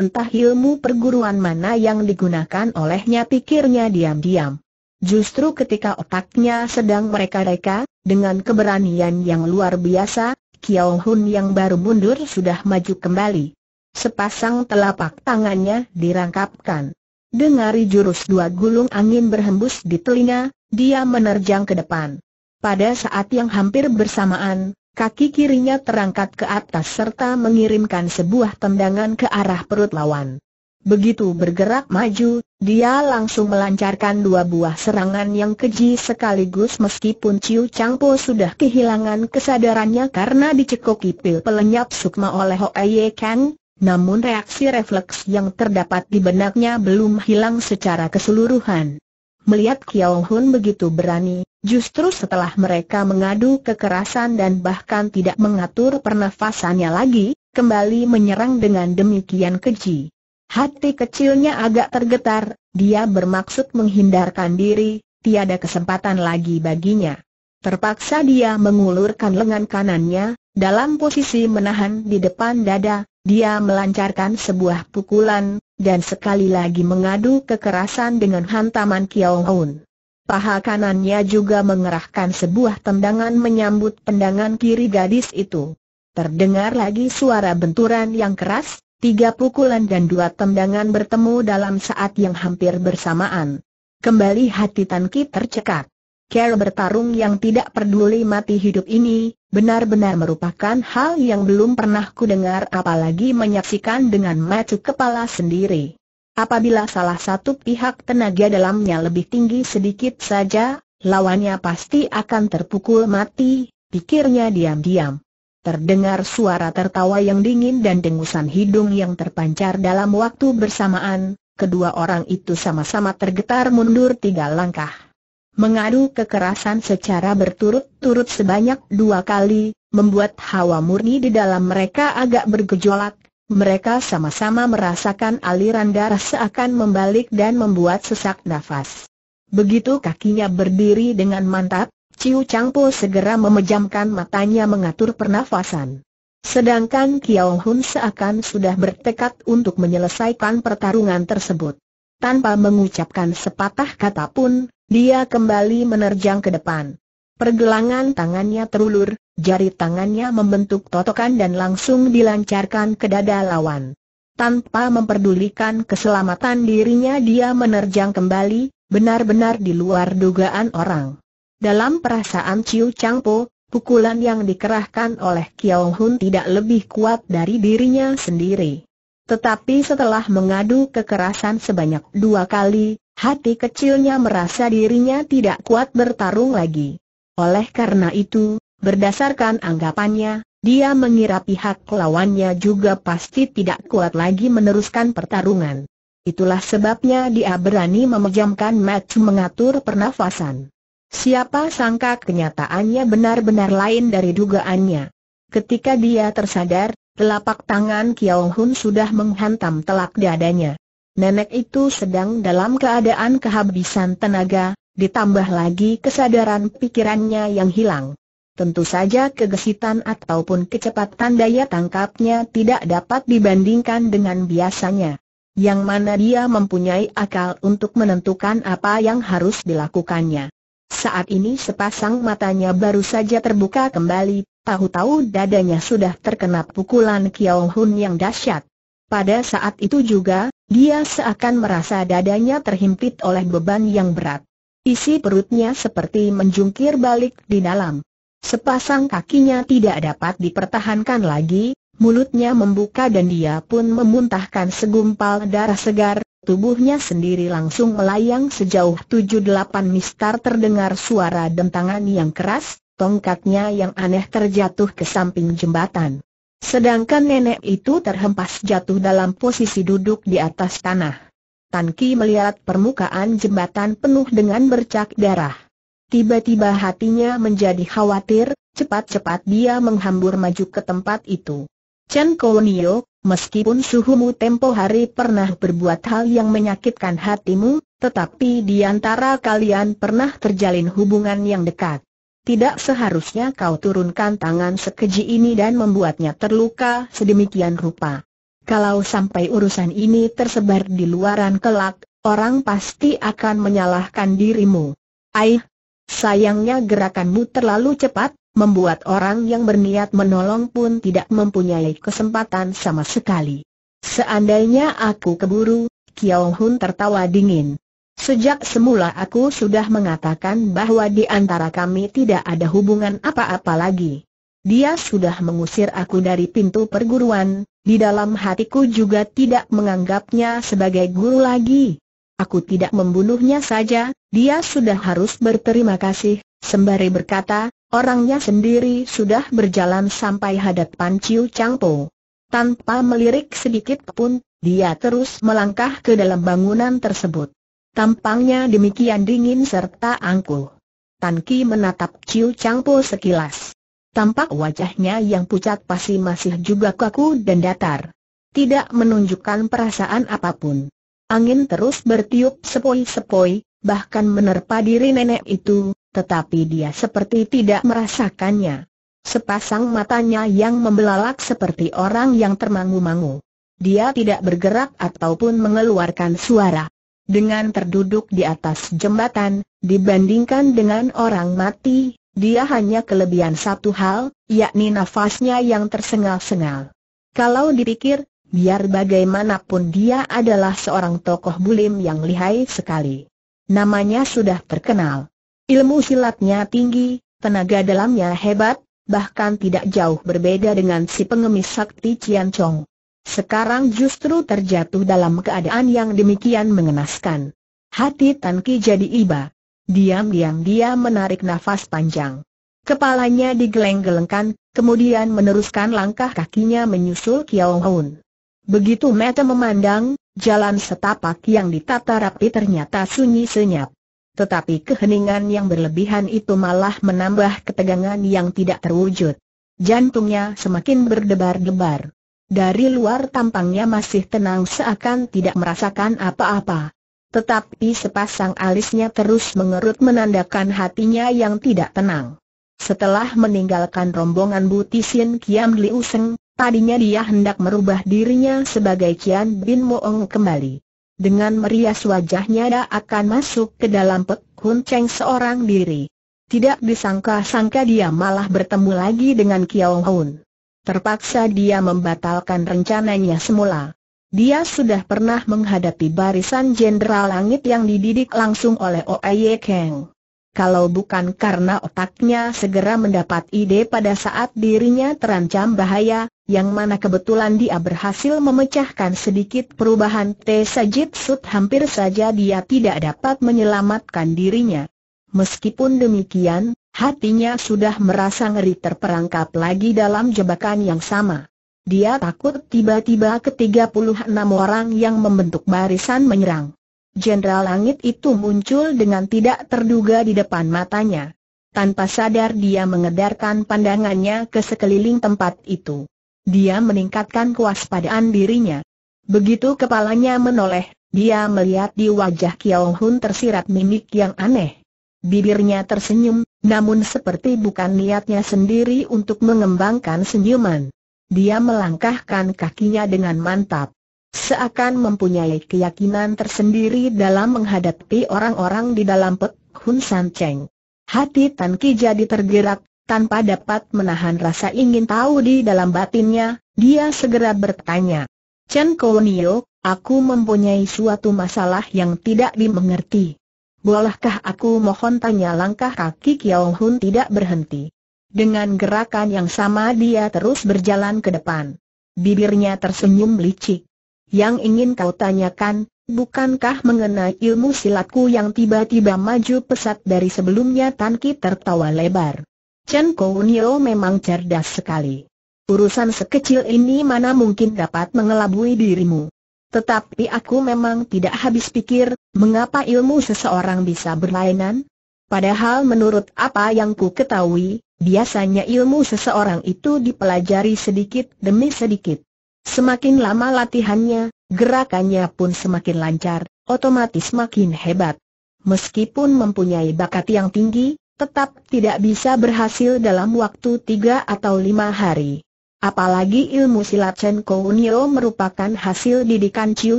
Entah ilmu perguruan mana yang digunakan olehnya pikirnya diam-diam. Justru ketika otaknya sedang mereka-reka, dengan keberanian yang luar biasa, Kiao Hun yang baru mundur sudah maju kembali. Sepasang telapak tangannya dirangkapkan. Dengari jurus dua gulung angin berhembus di telinga, dia menerjang ke depan. Pada saat yang hampir bersamaan, Kaki kirinya terangkat ke atas serta mengirimkan sebuah tendangan ke arah perut lawan. Begitu bergerak maju, dia langsung melancarkan dua buah serangan yang keji sekaligus meskipun Ciu Changpo sudah kehilangan kesadarannya karena dicekoki pil pelenyap sukma oleh Aie Kang, namun reaksi refleks yang terdapat di benaknya belum hilang secara keseluruhan. Melihat Kiao Hun begitu berani, justru setelah mereka mengadu kekerasan dan bahkan tidak mengatur pernafasannya lagi, kembali menyerang dengan demikian keji. Hati kecilnya agak tergetar, dia bermaksud menghindarkan diri, tiada kesempatan lagi baginya. Terpaksa dia mengulurkan lengan kanannya, dalam posisi menahan di depan dada, dia melancarkan sebuah pukulan, dan sekali lagi mengadu kekerasan dengan hantaman Kiao Hun. Paha kanannya juga mengerahkan sebuah tendangan menyambut pendangan kiri gadis itu. Terdengar lagi suara benturan yang keras, tiga pukulan dan dua tendangan bertemu dalam saat yang hampir bersamaan. Kembali hati Tan Ki tercekat. Care bertarung yang tidak peduli mati hidup ini, Benar-benar merupakan hal yang belum pernah ku dengar, apalagi menyaksikan dengan mata kepala sendiri. Apabila salah satu pihak tenaga dalamnya lebih tinggi sedikit saja, lawannya pasti akan terpukul mati, pikirnya diam-diam. Terdengar suara tertawa yang dingin dan dengusan hidung yang terpancar dalam waktu bersamaan, kedua orang itu sama-sama tergetar mundur tiga langkah mengadu kekerasan secara berturut-turut sebanyak dua kali, membuat hawa murni di dalam mereka agak bergejolak. Mereka sama-sama merasakan aliran darah seakan membalik dan membuat sesak nafas. Begitu kakinya berdiri dengan mantap, Ciu Changpo segera memejamkan matanya mengatur pernafasan. Sedangkan Kiao Hun seakan sudah bertekad untuk menyelesaikan pertarungan tersebut. Tanpa mengucapkan sepatah kata pun, dia kembali menerjang ke depan. Pergelangan tangannya terulur, jari tangannya membentuk totokan dan langsung dilancarkan ke dada lawan. Tanpa memperdulikan keselamatan dirinya dia menerjang kembali, benar-benar di luar dugaan orang. Dalam perasaan Ciu Changpo, pukulan yang dikerahkan oleh Kiao Hun tidak lebih kuat dari dirinya sendiri. Tetapi setelah mengadu kekerasan sebanyak dua kali, Hati kecilnya merasa dirinya tidak kuat bertarung lagi. Oleh karena itu, berdasarkan anggapannya, dia mengira pihak lawannya juga pasti tidak kuat lagi meneruskan pertarungan. Itulah sebabnya dia berani memejamkan match mengatur pernafasan. Siapa sangka kenyataannya benar-benar lain dari dugaannya. Ketika dia tersadar, telapak tangan Kiao Hun sudah menghantam telak dadanya nenek itu sedang dalam keadaan kehabisan tenaga, ditambah lagi kesadaran pikirannya yang hilang. Tentu saja kegesitan ataupun kecepatan daya tangkapnya tidak dapat dibandingkan dengan biasanya. Yang mana dia mempunyai akal untuk menentukan apa yang harus dilakukannya. Saat ini sepasang matanya baru saja terbuka kembali, tahu-tahu dadanya sudah terkena pukulan Kiao Hun yang dahsyat. Pada saat itu juga, dia seakan merasa dadanya terhimpit oleh beban yang berat. Isi perutnya seperti menjungkir balik di dalam. Sepasang kakinya tidak dapat dipertahankan lagi, mulutnya membuka dan dia pun memuntahkan segumpal darah segar, tubuhnya sendiri langsung melayang sejauh 7-8 mistar terdengar suara dentangan yang keras, tongkatnya yang aneh terjatuh ke samping jembatan. Sedangkan nenek itu terhempas jatuh dalam posisi duduk di atas tanah. Tan Ki melihat permukaan jembatan penuh dengan bercak darah. Tiba-tiba hatinya menjadi khawatir, cepat-cepat dia menghambur maju ke tempat itu. Chen Kounio, meskipun suhumu tempo hari pernah berbuat hal yang menyakitkan hatimu, tetapi di antara kalian pernah terjalin hubungan yang dekat. Tidak seharusnya kau turunkan tangan sekeji ini dan membuatnya terluka sedemikian rupa. Kalau sampai urusan ini tersebar di luaran kelak, orang pasti akan menyalahkan dirimu. Aih, sayangnya gerakanmu terlalu cepat, membuat orang yang berniat menolong pun tidak mempunyai kesempatan sama sekali. Seandainya aku keburu, Kiao Hun tertawa dingin. Sejak semula aku sudah mengatakan bahwa di antara kami tidak ada hubungan apa-apa lagi. Dia sudah mengusir aku dari pintu perguruan, di dalam hatiku juga tidak menganggapnya sebagai guru lagi. Aku tidak membunuhnya saja, dia sudah harus berterima kasih, sembari berkata, orangnya sendiri sudah berjalan sampai hadapan Ciu Changpo. Tanpa melirik sedikit pun, dia terus melangkah ke dalam bangunan tersebut. Tampangnya demikian dingin serta angkuh. Tan Ki menatap Ciu Chang Po sekilas. Tampak wajahnya yang pucat pasti masih juga kaku dan datar. Tidak menunjukkan perasaan apapun. Angin terus bertiup sepoi-sepoi, bahkan menerpa diri nenek itu, tetapi dia seperti tidak merasakannya. Sepasang matanya yang membelalak seperti orang yang termangu-mangu. Dia tidak bergerak ataupun mengeluarkan suara dengan terduduk di atas jembatan, dibandingkan dengan orang mati, dia hanya kelebihan satu hal, yakni nafasnya yang tersengal-sengal. Kalau dipikir, biar bagaimanapun dia adalah seorang tokoh bulim yang lihai sekali. Namanya sudah terkenal. Ilmu silatnya tinggi, tenaga dalamnya hebat, bahkan tidak jauh berbeda dengan si pengemis sakti Cian Chong. Sekarang justru terjatuh dalam keadaan yang demikian mengenaskan. Hati Tan Ki jadi iba. Diam-diam dia menarik nafas panjang. Kepalanya digeleng-gelengkan, kemudian meneruskan langkah kakinya menyusul Kiao Hun. Begitu mata memandang, jalan setapak yang ditata rapi ternyata sunyi senyap. Tetapi keheningan yang berlebihan itu malah menambah ketegangan yang tidak terwujud. Jantungnya semakin berdebar-debar. Dari luar tampangnya masih tenang seakan tidak merasakan apa-apa. Tetapi sepasang alisnya terus mengerut menandakan hatinya yang tidak tenang. Setelah meninggalkan rombongan Butisin Kiam Liu Seng, tadinya dia hendak merubah dirinya sebagai Kian Bin Moong kembali. Dengan merias wajahnya dia akan masuk ke dalam Pek Hun Cheng seorang diri. Tidak disangka-sangka dia malah bertemu lagi dengan Kiao Hun. Terpaksa dia membatalkan rencananya semula. Dia sudah pernah menghadapi barisan jenderal langit yang dididik langsung oleh Oye Kang. Kalau bukan karena otaknya segera mendapat ide pada saat dirinya terancam bahaya, yang mana kebetulan dia berhasil memecahkan sedikit perubahan T. Sajid Sud hampir saja dia tidak dapat menyelamatkan dirinya. Meskipun demikian, Hatinya sudah merasa ngeri terperangkap lagi dalam jebakan yang sama. Dia takut tiba-tiba ke-36 orang yang membentuk barisan menyerang. Jenderal Langit itu muncul dengan tidak terduga di depan matanya. Tanpa sadar dia mengedarkan pandangannya ke sekeliling tempat itu. Dia meningkatkan kewaspadaan dirinya. Begitu kepalanya menoleh, dia melihat di wajah Kiao Hun tersirat mimik yang aneh. Bibirnya tersenyum, namun seperti bukan niatnya sendiri untuk mengembangkan senyuman. Dia melangkahkan kakinya dengan mantap. Seakan mempunyai keyakinan tersendiri dalam menghadapi orang-orang di dalam Pek Hun San Cheng. Hati Tan Ki jadi tergerak, tanpa dapat menahan rasa ingin tahu di dalam batinnya, dia segera bertanya. Chen Nio, aku mempunyai suatu masalah yang tidak dimengerti. Bolehkah aku mohon tanya langkah kaki Kiao Hun tidak berhenti. Dengan gerakan yang sama dia terus berjalan ke depan. Bibirnya tersenyum licik. Yang ingin kau tanyakan, bukankah mengenai ilmu silatku yang tiba-tiba maju pesat dari sebelumnya Tan Ki tertawa lebar. Chen Kounio memang cerdas sekali. Urusan sekecil ini mana mungkin dapat mengelabui dirimu. Tetapi aku memang tidak habis pikir, mengapa ilmu seseorang bisa berlainan? Padahal menurut apa yang ku ketahui, biasanya ilmu seseorang itu dipelajari sedikit demi sedikit. Semakin lama latihannya, gerakannya pun semakin lancar, otomatis makin hebat. Meskipun mempunyai bakat yang tinggi, tetap tidak bisa berhasil dalam waktu tiga atau lima hari. Apalagi ilmu silat Chen Kounio merupakan hasil didikan Chiu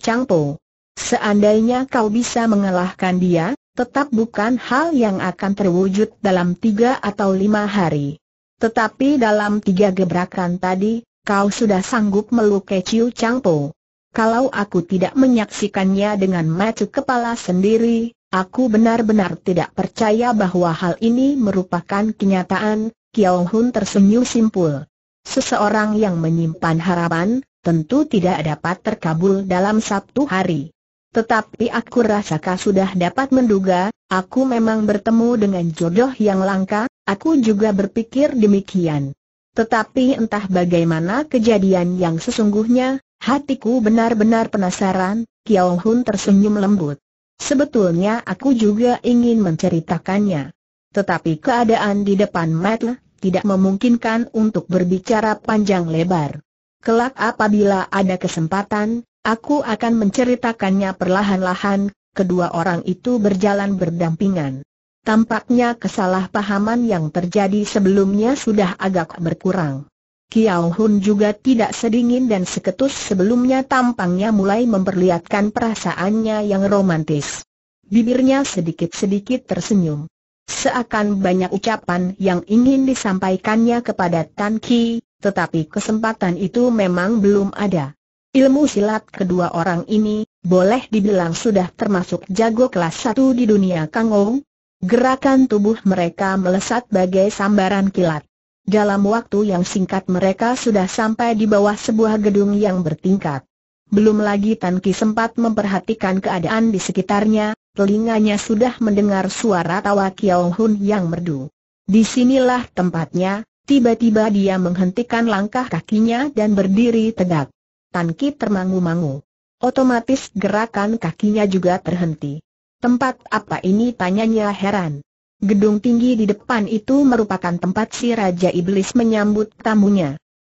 Chang Seandainya kau bisa mengalahkan dia, tetap bukan hal yang akan terwujud dalam tiga atau lima hari. Tetapi dalam tiga gebrakan tadi, kau sudah sanggup melukai Chiu Chang Kalau aku tidak menyaksikannya dengan mata kepala sendiri, aku benar-benar tidak percaya bahwa hal ini merupakan kenyataan, Kiao Hun tersenyum simpul. Seseorang yang menyimpan harapan, tentu tidak dapat terkabul dalam satu hari. Tetapi aku rasakah sudah dapat menduga, aku memang bertemu dengan jodoh yang langka, aku juga berpikir demikian. Tetapi entah bagaimana kejadian yang sesungguhnya, hatiku benar-benar penasaran, Kiao Hun tersenyum lembut. Sebetulnya aku juga ingin menceritakannya. Tetapi keadaan di depan mata tidak memungkinkan untuk berbicara panjang lebar. Kelak apabila ada kesempatan, aku akan menceritakannya perlahan-lahan, kedua orang itu berjalan berdampingan. Tampaknya kesalahpahaman yang terjadi sebelumnya sudah agak berkurang. Kiao Hun juga tidak sedingin dan seketus sebelumnya tampangnya mulai memperlihatkan perasaannya yang romantis. Bibirnya sedikit-sedikit tersenyum. Seakan banyak ucapan yang ingin disampaikannya kepada Tan Ki, tetapi kesempatan itu memang belum ada. Ilmu silat kedua orang ini, boleh dibilang sudah termasuk jago kelas satu di dunia Kang Ong. Gerakan tubuh mereka melesat bagai sambaran kilat. Dalam waktu yang singkat mereka sudah sampai di bawah sebuah gedung yang bertingkat. Belum lagi Tan Ki sempat memperhatikan keadaan di sekitarnya, telinganya sudah mendengar suara tawa Kiao Hun yang merdu. Disinilah tempatnya, tiba-tiba dia menghentikan langkah kakinya dan berdiri tegak. Tan Ki termangu-mangu. Otomatis gerakan kakinya juga terhenti. Tempat apa ini tanyanya heran. Gedung tinggi di depan itu merupakan tempat si Raja Iblis menyambut tamunya.